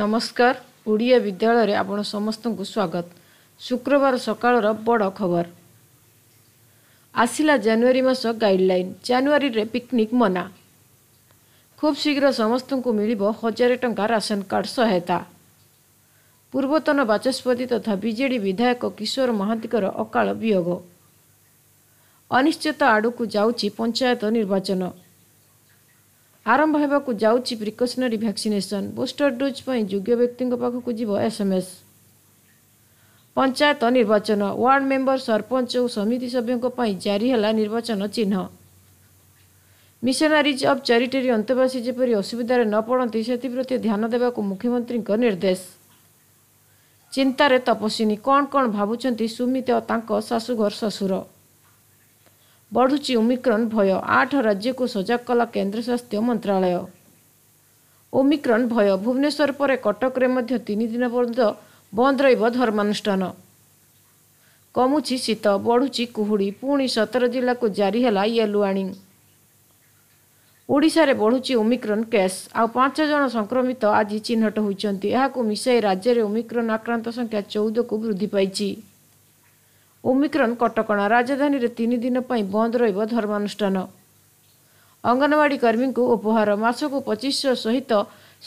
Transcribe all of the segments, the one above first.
ନମସ୍କାର ଓଡ଼ିଆ ବିଦ୍ୟାଳୟରେ ଆପଣ ସମସ୍ତଙ୍କୁ ସ୍ୱାଗତ ଶୁକ୍ରବାର ସକାଳର ବଡ଼ ଖବର ଆସିଲା ଜାନୁଆରୀ ମାସ ଗାଇଡ଼ଲାଇନ୍ ଜାନୁଆରୀରେ ପିକନିକ୍ ମନା ଖୁବ୍ ଶୀଘ୍ର ସମସ୍ତଙ୍କୁ ମିଳିବ ହଜାରେ ଟଙ୍କା ରାସନ କାର୍ଡ଼ ସହାୟତା ପୂର୍ବତନ ବାଚସ୍ପତି ତଥା ବିଜେଡ଼ି ବିଧାୟକ କିଶୋର ମହାନ୍ତିଙ୍କର ଅକାଳ ବିୟୋଗ ଅନିଶ୍ଚିତ ଆଡ଼କୁ ଯାଉଛି ପଞ୍ଚାୟତ ନିର୍ବାଚନ ଆରମ୍ଭ ହେବାକୁ ଯାଉଛି ପ୍ରିକସନାରୀ ଭ୍ୟାକ୍ସିନେସନ୍ ବୁଷ୍ଟର ଡୋଜ୍ ପାଇଁ ଯୋଗ୍ୟ ବ୍ୟକ୍ତିଙ୍କ ପାଖକୁ ଯିବ ଏସ୍ଏମ୍ଏସ୍ ପଞ୍ଚାୟତ ନିର୍ବାଚନ ୱାର୍ଡ଼ ମେମ୍ବର ସରପଞ୍ଚ ଓ ସମିତି ସଭ୍ୟଙ୍କ ପାଇଁ ଜାରି ହେଲା ନିର୍ବାଚନ ଚିହ୍ନ ମିଶନାରିଜ୍ ଅଫ୍ ଚାରିଟେରୀ ଅନ୍ତେବାସୀ ଯେପରି ଅସୁବିଧାରେ ନ ପଡ଼ନ୍ତି ସେଥିପ୍ରତି ଧ୍ୟାନ ଦେବାକୁ ମୁଖ୍ୟମନ୍ତ୍ରୀଙ୍କ ନିର୍ଦ୍ଦେଶ ଚିନ୍ତାରେ ତପସ୍ୱିନୀ କ'ଣ କ'ଣ ଭାବୁଛନ୍ତି ସୁମିତ ଓ ତାଙ୍କ ଶାଶୁଘର ଶ୍ୱଶୁର ବଢୁଛି ଓମିକ୍ରନ୍ ଭୟ ଆଠ ରାଜ୍ୟକୁ ସଜାଗ କଲା କେନ୍ଦ୍ର ସ୍ୱାସ୍ଥ୍ୟ ମନ୍ତ୍ରଣାଳୟ ଓମିକ୍ରନ୍ ଭୟ ଭୁବନେଶ୍ୱର ପରେ କଟକରେ ମଧ୍ୟ ତିନି ଦିନ ପର୍ଯ୍ୟନ୍ତ ବନ୍ଦ ରହିବ ଧର୍ମାନୁଷ୍ଠାନ କମୁଛି ଶୀତ ବଢ଼ୁଛି କୁହୁଡ଼ି ପୁଣି ସତର ଜିଲ୍ଲାକୁ ଜାରି ହେଲା ୟେଲୋ ୱାର୍ଣ୍ଣିଂ ଓଡ଼ିଶାରେ ବଢ଼ୁଛି ଓମିକ୍ରନ୍ କେସ୍ ଆଉ ପାଞ୍ଚ ଜଣ ସଂକ୍ରମିତ ଆଜି ଚିହ୍ନଟ ହୋଇଛନ୍ତି ଏହାକୁ ମିଶାଇ ରାଜ୍ୟରେ ଓମିକ୍ରନ୍ ଆକ୍ରାନ୍ତ ସଂଖ୍ୟା ଚଉଦକୁ ବୃଦ୍ଧି ପାଇଛି ଓମିକ୍ରନ୍ କଟକଣା ରାଜଧାନୀରେ ତିନି ଦିନ ପାଇଁ ବନ୍ଦ ରହିବ ଧର୍ମାନୁଷ୍ଠାନ ଅଙ୍ଗନବାଡ଼ି କର୍ମୀଙ୍କୁ ଉପହାର ମାସକୁ ପଚିଶଶହ ସହିତ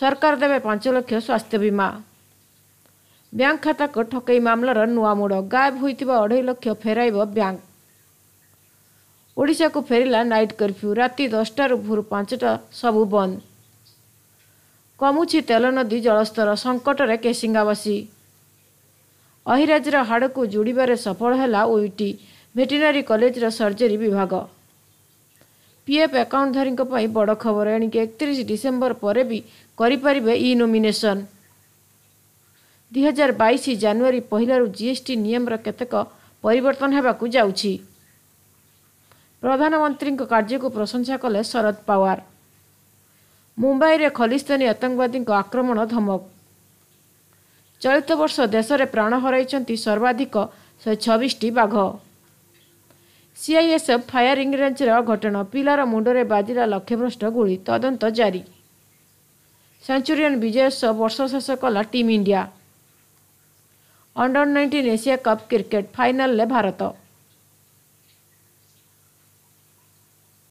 ସରକାର ଦେବେ ପାଞ୍ଚ ଲକ୍ଷ ସ୍ୱାସ୍ଥ୍ୟ ବୀମା ବ୍ୟାଙ୍କ ଖାତାକୁ ଠକେଇ ମାମଲାର ନୂଆ ମୋଡ଼ ଗାଏବ ହୋଇଥିବା ଅଢ଼େଇ ଲକ୍ଷ ଫେରାଇବ ବ୍ୟାଙ୍କ ଓଡ଼ିଶାକୁ ଫେରିଲା ନାଇଟ୍ କର୍ଫ୍ୟୁ ରାତି ଦଶଟାରୁ ଭୋରୁ ପାଞ୍ଚଟା ସବୁ ବନ୍ଦ କମୁଛି ତେଲ ନଦୀ ଜଳସ୍ତର ସଙ୍କଟରେ କେସିଙ୍ଗାବାସୀ ଅହିରାଜର ହାଡ଼କୁ ଯୋଡ଼ିବାରେ ସଫଳ ହେଲା ଓଇଟି ଭେଟେନାରୀ କଲେଜର ସର୍ଜରୀ ବିଭାଗ ପିଏଫ୍ ଆକାଉଣ୍ଟଧାରୀଙ୍କ ପାଇଁ ବଡ଼ ଖବର ଏଣିକି ଏକତିରିଶ ଡିସେମ୍ବର ପରେ ବି କରିପାରିବେ ଇ ନୋମିନେସନ୍ ଦୁଇହଜାର ବାଇଶ ଜାନୁଆରୀ ପହିଲାରୁ ଜିଏସ୍ଟି ନିୟମର କେତେକ ପରିବର୍ତ୍ତନ ହେବାକୁ ଯାଉଛି ପ୍ରଧାନମନ୍ତ୍ରୀଙ୍କ କାର୍ଯ୍ୟକୁ ପ୍ରଶଂସା କଲେ ଶରଦ ପାୱାର ମୁମ୍ବାଇରେ ଖଲିସ୍ତାନୀ ଆତଙ୍କବାଦୀଙ୍କ ଆକ୍ରମଣ ଧମକ ଚଳିତ ବର୍ଷ ଦେଶରେ ପ୍ରାଣ ହରାଇଛନ୍ତି ସର୍ବାଧିକ ଶହେ ଛବିଶଟି ବାଘ ସିଆଇଏସ୍ଏଫ୍ ଫାୟାରିଂ ରେଞ୍ଜର ଘଟଣା ପିଲାର ମୁଣ୍ଡରେ ବାଜିଲା ଲକ୍ଷ୍ୟଭ୍ରଷ୍ଟ ଗୁଳି ତଦନ୍ତ ଜାରି ସେଞ୍ଚୁରିଆନ୍ ବିଜୟ ସହ ବର୍ଷ ଶେଷ କଲା team India under nineteen Asia cup cricket ଫାଇନାଲ୍ରେ ଭାରତ